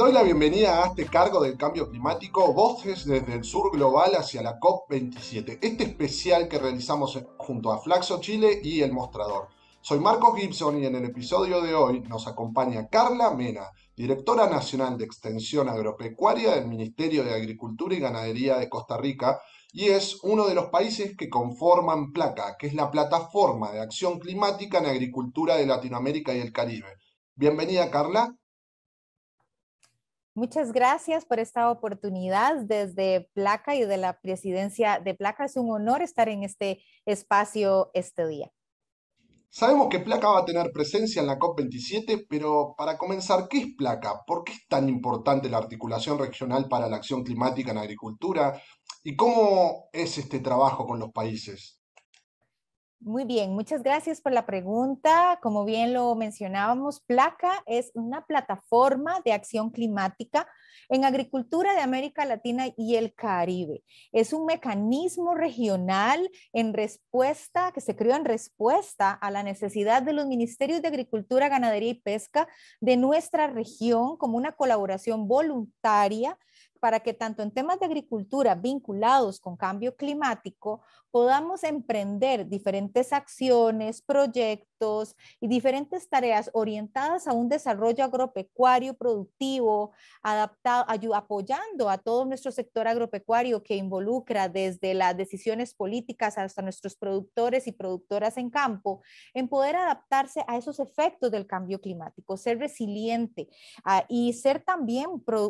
doy la bienvenida a este cargo del cambio climático, Voces desde el Sur Global hacia la COP27, este especial que realizamos junto a Flaxo Chile y El Mostrador. Soy Marcos Gibson y en el episodio de hoy nos acompaña Carla Mena, directora nacional de Extensión Agropecuaria del Ministerio de Agricultura y Ganadería de Costa Rica, y es uno de los países que conforman Placa, que es la plataforma de acción climática en agricultura de Latinoamérica y el Caribe. Bienvenida, Carla. Muchas gracias por esta oportunidad desde Placa y de la presidencia de Placa. Es un honor estar en este espacio este día. Sabemos que Placa va a tener presencia en la COP27, pero para comenzar, ¿qué es Placa? ¿Por qué es tan importante la articulación regional para la acción climática en agricultura? ¿Y cómo es este trabajo con los países? Muy bien, muchas gracias por la pregunta. Como bien lo mencionábamos, Placa es una plataforma de acción climática en agricultura de América Latina y el Caribe. Es un mecanismo regional en respuesta, que se creó en respuesta a la necesidad de los ministerios de Agricultura, Ganadería y Pesca de nuestra región como una colaboración voluntaria para que tanto en temas de agricultura vinculados con cambio climático podamos emprender diferentes acciones, proyectos y diferentes tareas orientadas a un desarrollo agropecuario productivo, adaptado, apoyando a todo nuestro sector agropecuario que involucra desde las decisiones políticas hasta nuestros productores y productoras en campo, en poder adaptarse a esos efectos del cambio climático, ser resiliente ah, y ser también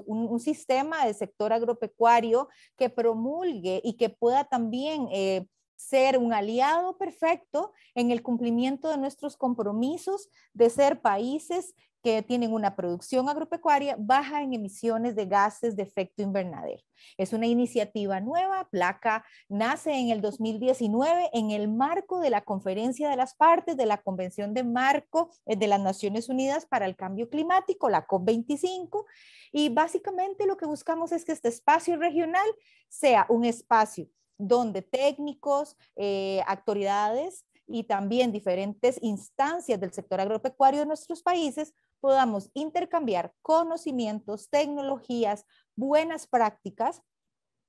un, sistema de sector agropecuario que promulgue y que pueda también eh, ser un aliado perfecto en el cumplimiento de nuestros compromisos de ser países que tienen una producción agropecuaria baja en emisiones de gases de efecto invernadero. Es una iniciativa nueva, Placa nace en el 2019 en el marco de la Conferencia de las Partes de la Convención de Marco eh, de las Naciones Unidas para el Cambio Climático, la COP25, y básicamente lo que buscamos es que este espacio regional sea un espacio donde técnicos, eh, autoridades y también diferentes instancias del sector agropecuario de nuestros países podamos intercambiar conocimientos, tecnologías, buenas prácticas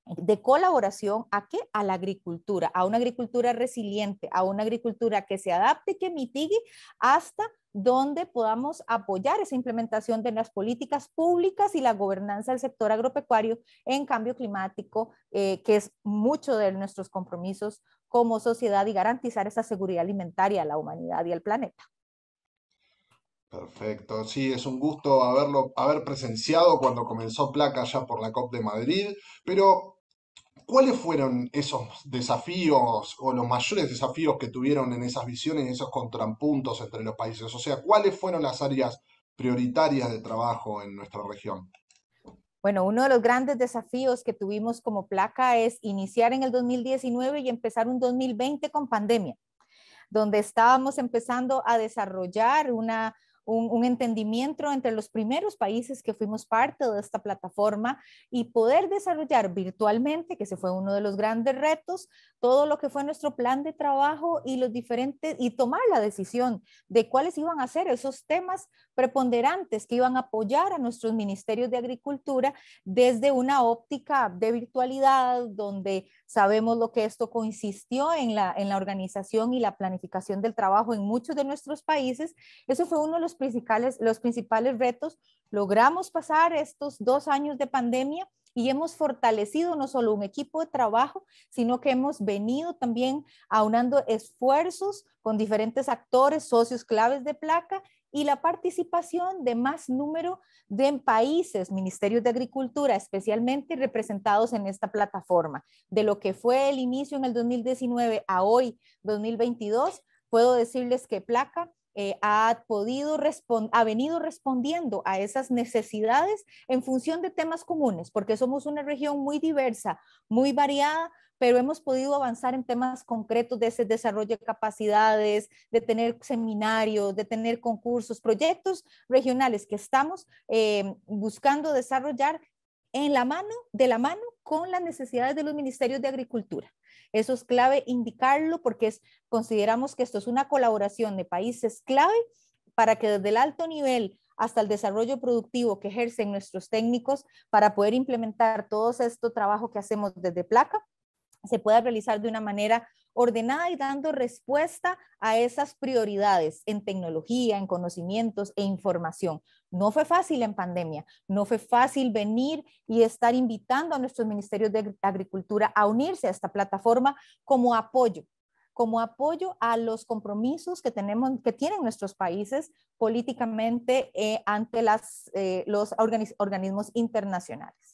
de colaboración a qué? A la agricultura, a una agricultura resiliente, a una agricultura que se adapte, que mitigue hasta donde podamos apoyar esa implementación de las políticas públicas y la gobernanza del sector agropecuario en cambio climático, eh, que es mucho de nuestros compromisos como sociedad y garantizar esa seguridad alimentaria a la humanidad y al planeta. Perfecto, sí, es un gusto haberlo, haber presenciado cuando comenzó Placa ya por la COP de Madrid, pero ¿cuáles fueron esos desafíos o los mayores desafíos que tuvieron en esas visiones y esos contrapuntos entre los países? O sea, ¿cuáles fueron las áreas prioritarias de trabajo en nuestra región? Bueno, uno de los grandes desafíos que tuvimos como placa es iniciar en el 2019 y empezar un 2020 con pandemia, donde estábamos empezando a desarrollar una, un, entendimiento entre los primeros países que fuimos parte de esta plataforma y poder desarrollar virtualmente, que se fue uno de los grandes retos, todo lo que fue nuestro plan de trabajo y los diferentes, y tomar la decisión de cuáles iban a ser esos temas preponderantes que iban a apoyar a nuestros ministerios de agricultura desde una óptica de virtualidad, donde sabemos lo que esto consistió en la, en la organización y la planificación del trabajo en muchos de nuestros países. Eso fue uno de los principales, los principales retos. Logramos pasar estos dos años de pandemia y hemos fortalecido no solo un equipo de trabajo, sino que hemos venido también aunando esfuerzos con diferentes actores, socios claves de placa y la participación de más número de países, ministerios de agricultura, especialmente representados en esta plataforma. De lo que fue el inicio en el 2019 a hoy, 2022, puedo decirles que Placa eh, ha podido ha venido respondiendo a esas necesidades en función de temas comunes, porque somos una región muy diversa, muy variada, pero hemos podido avanzar en temas concretos de ese desarrollo de capacidades, de tener seminarios, de tener concursos, proyectos regionales que estamos eh, buscando desarrollar en la mano, de la mano con las necesidades de los ministerios de Agricultura. Eso es clave indicarlo porque consideramos que esto es una colaboración de países clave para que desde el alto nivel hasta el desarrollo productivo que ejercen nuestros técnicos para poder implementar todo este trabajo que hacemos desde placa, se pueda realizar de una manera ordenada y dando respuesta a esas prioridades en tecnología, en conocimientos e información. No fue fácil en pandemia, no fue fácil venir y estar invitando a nuestros ministerios de agricultura a unirse a esta plataforma como apoyo como apoyo a los compromisos que tenemos que tienen nuestros países políticamente eh, ante eh, los organismos internacionales.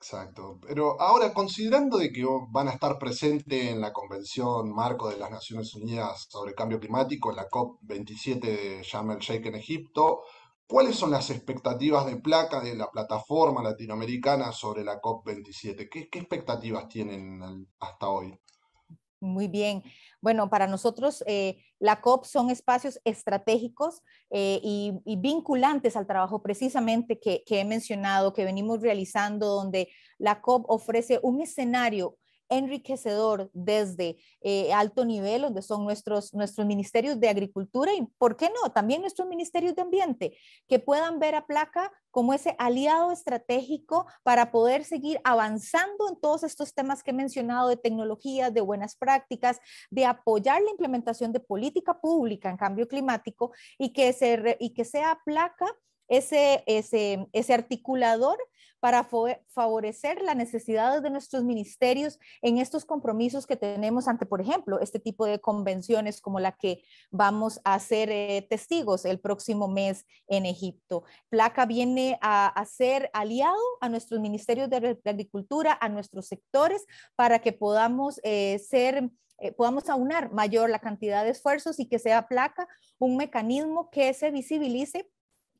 Exacto. Pero ahora, considerando de que van a estar presentes en la Convención Marco de las Naciones Unidas sobre Cambio Climático, la COP27 de Sharm el Sheikh en Egipto, ¿cuáles son las expectativas de placa de la plataforma latinoamericana sobre la COP27? qué expectativas tienen hasta hoy? Muy bien. Bueno, para nosotros eh, la COP son espacios estratégicos eh, y, vinculantes al trabajo precisamente que, he mencionado, que venimos realizando, donde la COP ofrece un escenario enriquecedor desde eh, alto nivel, donde son nuestros, nuestros ministerios de agricultura y, ¿por qué no?, también nuestros ministerios de ambiente, que puedan ver a Placa como ese aliado estratégico para poder seguir avanzando en todos estos temas que he mencionado de tecnología, de buenas prácticas, de apoyar la implementación de política pública en cambio climático y que, y que sea Placa ese, ese, articulador para favorecer las necesidades de nuestros ministerios en estos compromisos que tenemos ante, por ejemplo, este tipo de convenciones como la que vamos a ser eh, testigos el próximo mes en Egipto. Placa viene a, ser aliado a nuestros ministerios de, agricultura, a nuestros sectores, para que podamos eh, ser... Eh, podamos aunar mayor la cantidad de esfuerzos y que sea placa un mecanismo que se visibilice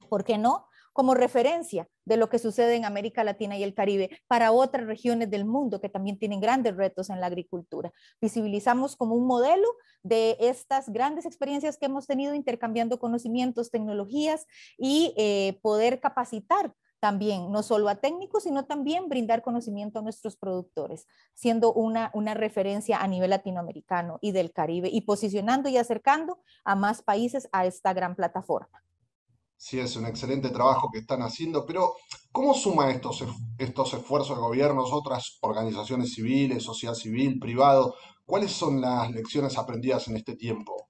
¿por qué no? como referencia de lo que sucede en América Latina y el Caribe para otras regiones del mundo que también tienen grandes retos en la agricultura. Visibilizamos como un modelo de estas grandes experiencias que hemos tenido intercambiando conocimientos, tecnologías y eh, poder capacitar también, no solo a técnicos, sino también brindar conocimiento a nuestros productores, siendo una referencia a nivel latinoamericano y del Caribe y posicionando y acercando a más países a esta gran plataforma. Sí, es un excelente trabajo que están haciendo, pero ¿cómo suma estos, estos esfuerzos de gobiernos, otras organizaciones civiles, sociedad civil, privado? ¿Cuáles son las lecciones aprendidas en este tiempo?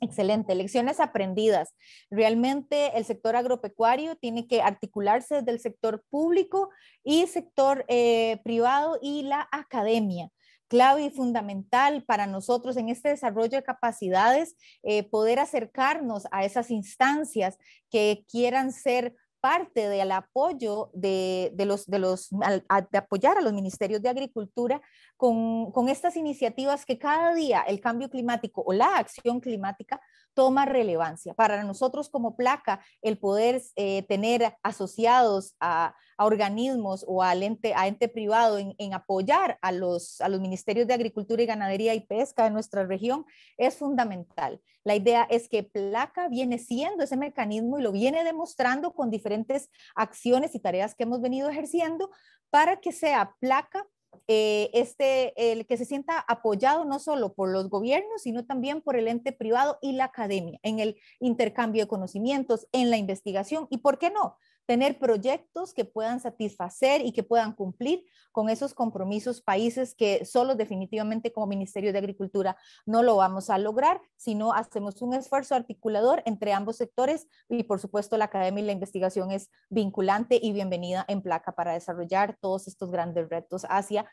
Excelente, lecciones aprendidas. Realmente el sector agropecuario tiene que articularse desde el sector público y sector eh, privado y la academia clave y fundamental para nosotros en este desarrollo de capacidades, eh, poder acercarnos a esas instancias que quieran ser parte del apoyo de, los, de los de apoyar a los ministerios de agricultura con, estas iniciativas que cada día el cambio climático o la acción climática toma relevancia. Para nosotros como placa, el poder eh, tener asociados a, organismos o al ente, a ente privado en, apoyar a los, a los ministerios de Agricultura y Ganadería y Pesca de nuestra región es fundamental. La idea es que placa viene siendo ese mecanismo y lo viene demostrando con diferentes acciones y tareas que hemos venido ejerciendo para que sea placa eh, este, el que se sienta apoyado no solo por los gobiernos, sino también por el ente privado y la academia, en el intercambio de conocimientos, en la investigación y, ¿por qué no? tener proyectos que puedan satisfacer y que puedan cumplir con esos compromisos países que solo definitivamente como Ministerio de Agricultura no lo vamos a lograr, sino hacemos un esfuerzo articulador entre ambos sectores y por supuesto la academia y la investigación es vinculante y bienvenida en placa para desarrollar todos estos grandes retos hacia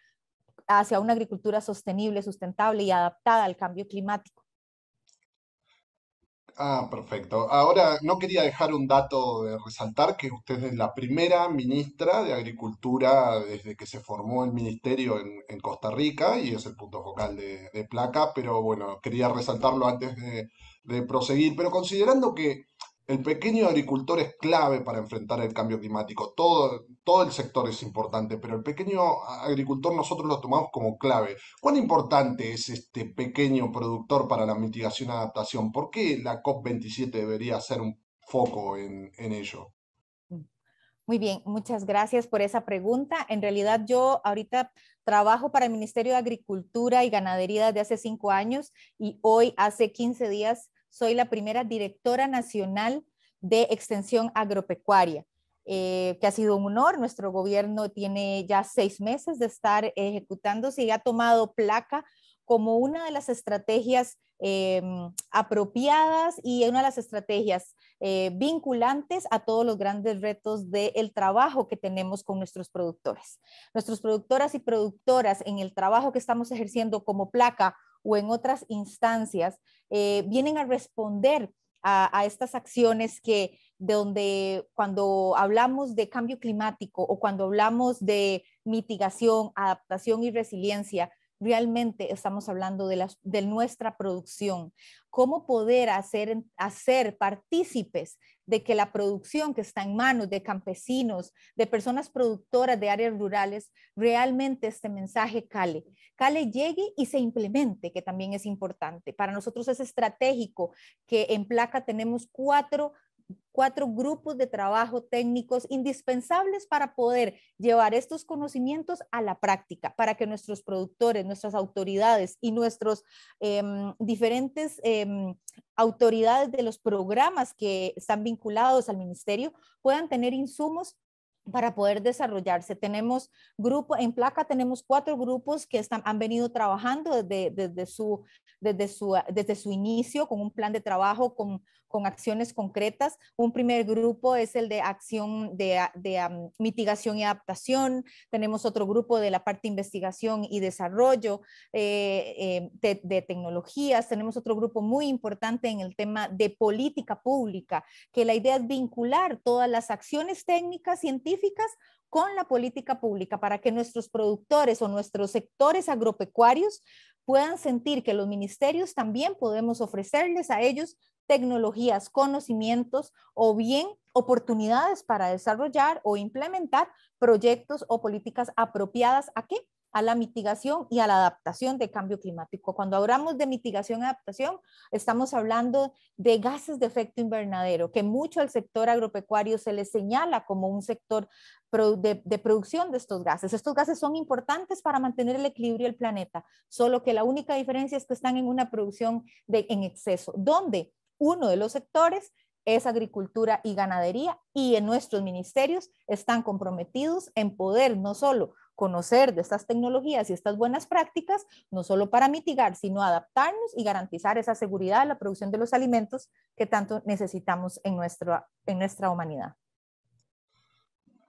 hacia una agricultura sostenible, sustentable y adaptada al cambio climático. Ah, perfecto. Ahora, no quería dejar un dato de resaltar que usted es la primera ministra de Agricultura desde que se formó el ministerio en, Costa Rica y es el punto focal de, Placa, pero bueno, quería resaltarlo antes de, de proseguir. Pero considerando que el pequeño agricultor es clave para enfrentar el cambio climático. Todo, todo el sector es importante, pero el pequeño agricultor nosotros lo tomamos como clave. ¿Cuán importante es este pequeño productor para la mitigación y adaptación? ¿Por qué la COP27 debería ser un foco en, en ello? Muy bien, muchas gracias por esa pregunta. En realidad yo ahorita trabajo para el Ministerio de Agricultura y Ganadería desde hace cinco años y hoy hace 15 días soy la primera directora nacional de extensión agropecuaria. Eh, que ha sido un honor. Nuestro gobierno tiene ya seis meses de estar ejecutándose y ha tomado placa como una de las estrategias em, apropiadas y una de las estrategias eh, vinculantes a todos los grandes retos del trabajo que tenemos con nuestros productores. Nuestros productoras y productoras en el trabajo que estamos ejerciendo como placa o en otras instancias, eh, vienen a responder a, estas acciones que donde cuando hablamos de cambio climático o cuando hablamos de mitigación, adaptación y resiliencia, realmente estamos hablando de, la, de nuestra producción, cómo poder hacer, hacer partícipes de que la producción que está en manos de campesinos, de personas productoras de áreas rurales, realmente este mensaje cale, cale llegue y se implemente, que también es importante. Para nosotros es estratégico que en Placa tenemos cuatro cuatro grupos de trabajo técnicos indispensables para poder llevar estos conocimientos a la práctica, para que nuestros productores, nuestras autoridades y nuestros em, diferentes em, autoridades de los programas que están vinculados al ministerio puedan tener insumos para poder desarrollarse. Tenemos grupo, en placa tenemos cuatro grupos que están, han venido trabajando desde, desde, su, desde, su, desde su inicio con un plan de trabajo, con con acciones concretas. Un primer grupo es el de acción de, mitigación y adaptación. Tenemos otro grupo de la parte de investigación y desarrollo eh, eh, de, tecnologías. Tenemos otro grupo muy importante en el tema de política pública, que la idea es vincular todas las acciones técnicas, científicas con la política pública para que nuestros productores o nuestros sectores agropecuarios puedan sentir que los ministerios también podemos ofrecerles a ellos tecnologías, conocimientos o bien oportunidades para desarrollar o implementar proyectos o políticas apropiadas a qué? A la mitigación y a la adaptación de cambio climático. Cuando hablamos de mitigación y adaptación, estamos hablando de gases de efecto invernadero, que mucho al sector agropecuario se le señala como un sector de, producción de estos gases. Estos gases son importantes para mantener el equilibrio del planeta, solo que la única diferencia es que están en una producción de, en exceso, ¿Dónde uno de los sectores es agricultura y ganadería y en nuestros ministerios están comprometidos en poder no solo conocer de estas tecnologías y estas buenas prácticas, no solo para mitigar, sino adaptarnos y garantizar esa seguridad de la producción de los alimentos que tanto necesitamos en nuestra, en nuestra humanidad.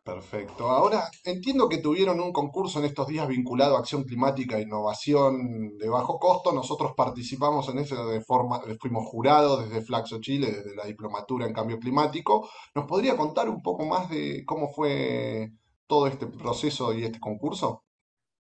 Perfecto. Ahora, entiendo que tuvieron un concurso en estos días vinculado a acción climática e innovación de bajo costo. Nosotros participamos en ese de forma, fuimos jurados desde Flaxo Chile, desde la Diplomatura en Cambio Climático. ¿Nos podría contar un poco más de cómo fue todo este proceso y este concurso?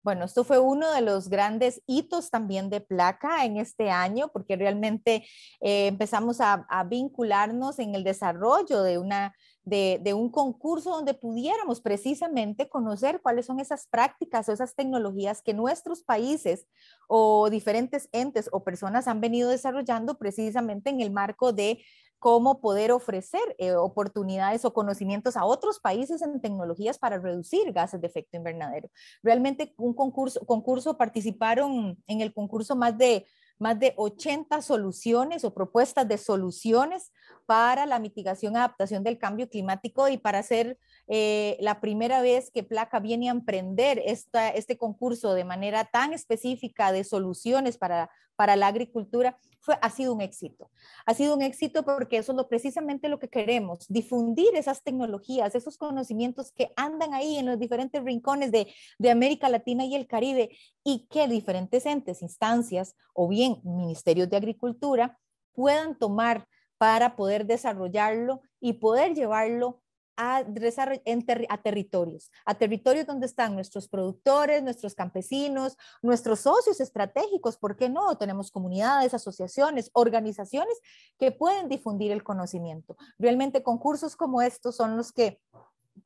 Bueno, esto fue uno de los grandes hitos también de placa en este año, porque realmente eh, empezamos a, vincularnos en el desarrollo de, una, de, un concurso donde pudiéramos precisamente conocer cuáles son esas prácticas o esas tecnologías que nuestros países o diferentes entes o personas han venido desarrollando precisamente en el marco de cómo poder ofrecer eh, oportunidades o conocimientos a otros países en tecnologías para reducir gases de efecto invernadero. Realmente un concurso, concurso participaron en el concurso más de, más de 80 soluciones o propuestas de soluciones para la mitigación y adaptación del cambio climático y para ser eh, la primera vez que Placa viene a emprender esta, este concurso de manera tan específica de soluciones para, para la agricultura, fue, ha sido un éxito. Ha sido un éxito porque eso es lo, precisamente lo que queremos, difundir esas tecnologías, esos conocimientos que andan ahí en los diferentes rincones de, de América Latina y el Caribe y que diferentes entes, instancias o bien ministerios de agricultura puedan tomar para poder desarrollarlo y poder llevarlo a, a, territorios, a territorios donde están nuestros productores, nuestros campesinos, nuestros socios estratégicos, ¿por qué no? Tenemos comunidades, asociaciones, organizaciones que pueden difundir el conocimiento. Realmente concursos como estos son los que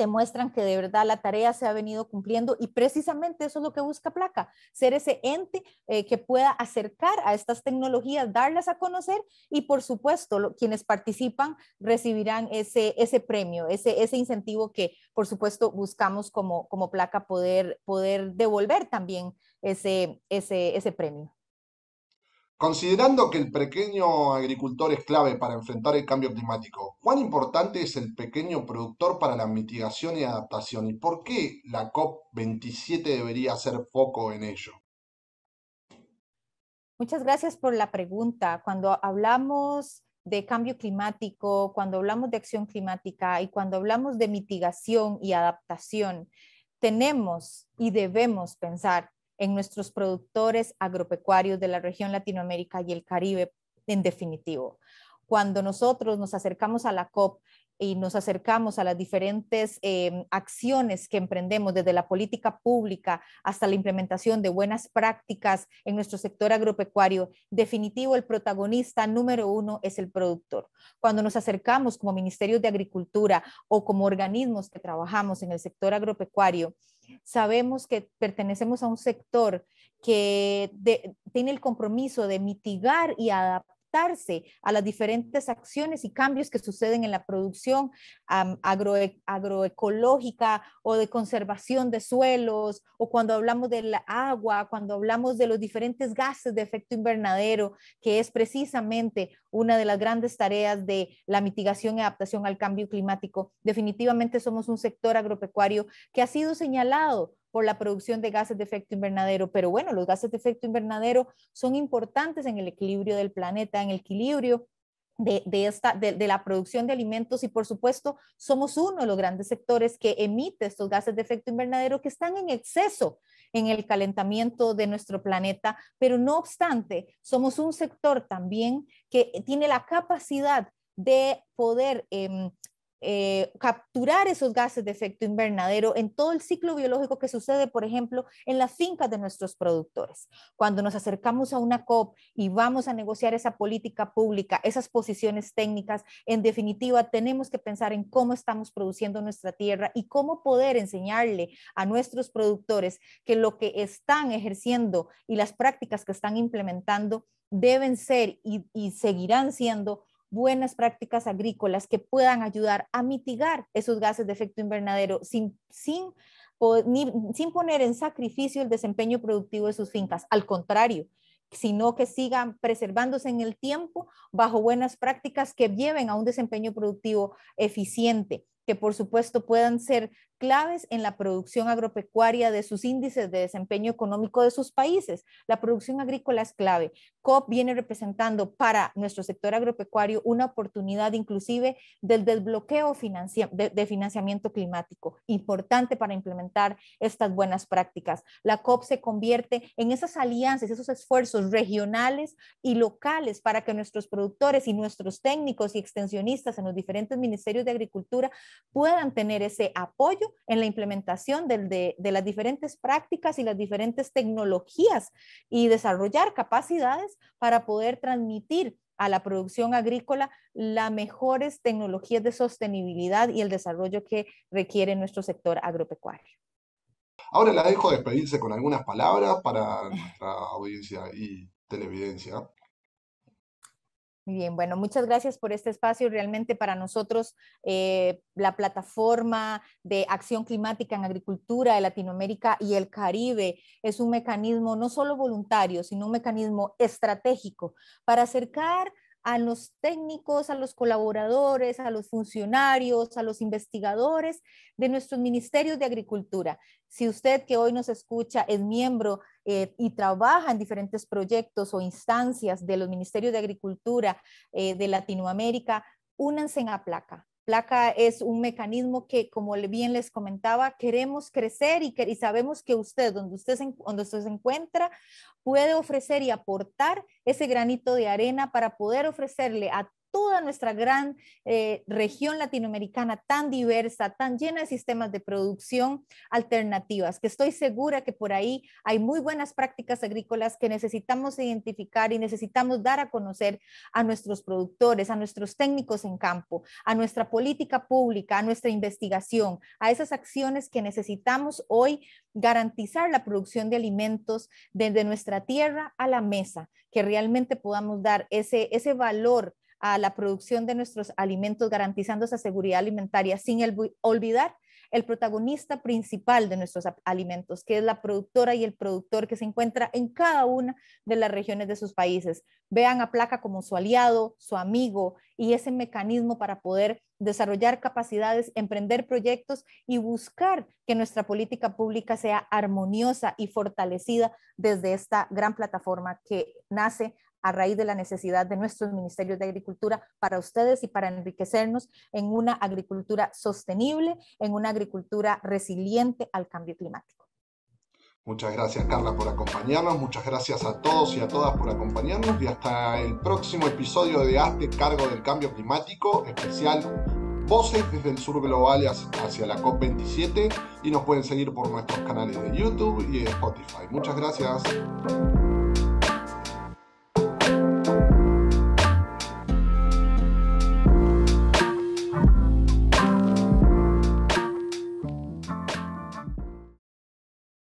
muestran que de verdad la tarea se ha venido cumpliendo y precisamente eso es lo que busca Placa, ser ese ente eh, que pueda acercar a estas tecnologías, darlas a conocer y por supuesto quienes participan recibirán ese, ese premio, ese, ese incentivo que por supuesto buscamos como, como Placa poder, poder devolver también ese, ese, ese premio. Considerando que el pequeño agricultor es clave para enfrentar el cambio climático, ¿cuán importante es el pequeño productor para la mitigación y adaptación? ¿Y por qué la COP27 debería hacer foco en ello? Muchas gracias por la pregunta. Cuando hablamos de cambio climático, cuando hablamos de acción climática y cuando hablamos de mitigación y adaptación, tenemos y debemos pensar en nuestros productores agropecuarios de la región Latinoamérica y el Caribe en definitivo. Cuando nosotros nos acercamos a la COP y nos acercamos a las diferentes em, acciones que emprendemos, desde la política pública hasta la implementación de buenas prácticas en nuestro sector agropecuario, definitivo el protagonista número uno es el productor. Cuando nos acercamos como Ministerio de Agricultura o como organismos que trabajamos en el sector agropecuario, sabemos que pertenecemos a un sector que tiene el compromiso de mitigar y adaptar a las diferentes acciones y cambios que suceden en la producción agroecológica o de conservación de suelos, o cuando hablamos del agua, cuando hablamos de los diferentes gases de efecto invernadero, que es precisamente una de las grandes tareas de la mitigación y adaptación al cambio climático. Definitivamente somos un sector agropecuario que ha sido señalado por la producción de gases de efecto invernadero. Pero bueno, los gases de efecto invernadero son importantes en el equilibrio del planeta, en el equilibrio de, esta, de, la producción de alimentos y por supuesto somos uno de los grandes sectores que emite estos gases de efecto invernadero que están en exceso en el calentamiento de nuestro planeta, pero no obstante, somos un sector también que tiene la capacidad de poder em, eh, capturar esos gases de efecto invernadero en todo el ciclo biológico que sucede, por ejemplo, en las fincas de nuestros productores. Cuando nos acercamos a una COP y vamos a negociar esa política pública, esas posiciones técnicas, en definitiva, tenemos que pensar en cómo estamos produciendo nuestra tierra y cómo poder enseñarle a nuestros productores que lo que están ejerciendo y las prácticas que están implementando deben ser y seguirán siendo buenas prácticas agrícolas que puedan ayudar a mitigar esos gases de efecto invernadero sin, sin, poner en sacrificio el desempeño productivo de sus fincas. Al contrario, sino que sigan preservándose en el tiempo bajo buenas prácticas que lleven a un desempeño productivo eficiente que por supuesto puedan ser claves en la producción agropecuaria de sus índices de desempeño económico de sus países. La producción agrícola es clave. COP viene representando para nuestro sector agropecuario una oportunidad inclusive del desbloqueo financi de, de, financiamiento climático, importante para implementar estas buenas prácticas. La COP se convierte en esas alianzas, esos esfuerzos regionales y locales para que nuestros productores y nuestros técnicos y extensionistas en los diferentes ministerios de Agricultura puedan tener ese apoyo en la implementación de, de, las diferentes prácticas y las diferentes tecnologías y desarrollar capacidades para poder transmitir a la producción agrícola las mejores tecnologías de sostenibilidad y el desarrollo que requiere nuestro sector agropecuario. Ahora la dejo despedirse con algunas palabras para nuestra audiencia y televidencia. Muy bien, bueno, muchas gracias por este espacio. Realmente para nosotros eh, la plataforma de acción climática en agricultura de Latinoamérica y el Caribe es un mecanismo no solo voluntario, sino un mecanismo estratégico para acercar a los técnicos, a los colaboradores, a los funcionarios, a los investigadores de nuestros ministerios de agricultura. Si usted que hoy nos escucha es miembro eh, y trabaja en diferentes proyectos o instancias de los Ministerios de Agricultura eh, de Latinoamérica, únanse en PLACA. Placa es un mecanismo que, como bien les comentaba, queremos crecer y, sabemos que usted, donde usted, donde usted se encuentra, puede ofrecer y aportar ese granito de arena para poder ofrecerle a toda nuestra gran eh, región latinoamericana tan diversa, tan llena de sistemas de producción alternativas, que estoy segura que por ahí hay muy buenas prácticas agrícolas que necesitamos identificar y necesitamos dar a conocer a nuestros productores, a nuestros técnicos en campo, a nuestra política pública, a nuestra investigación, a esas acciones que necesitamos hoy garantizar la producción de alimentos desde nuestra tierra a la mesa, que realmente podamos dar ese, ese valor a la producción de nuestros alimentos, garantizando esa seguridad alimentaria, sin olvidar el protagonista principal de nuestros alimentos, que es la productora y el productor que se encuentra en cada una de las regiones de sus países. Vean a Placa como su aliado, su amigo y ese mecanismo para poder desarrollar capacidades, emprender proyectos y buscar que nuestra política pública sea armoniosa y fortalecida desde esta gran plataforma que nace a raíz de la necesidad de nuestros ministerios de agricultura para ustedes y para enriquecernos en una agricultura sostenible, en una agricultura resiliente al cambio climático. Muchas gracias Carla por acompañarnos, muchas gracias a todos y a todas por acompañarnos y hasta el próximo episodio de Hazte Cargo del Cambio Climático, especial Voces desde el Sur Global hacia la COP27 y nos pueden seguir por nuestros canales de YouTube y de Spotify. Muchas gracias.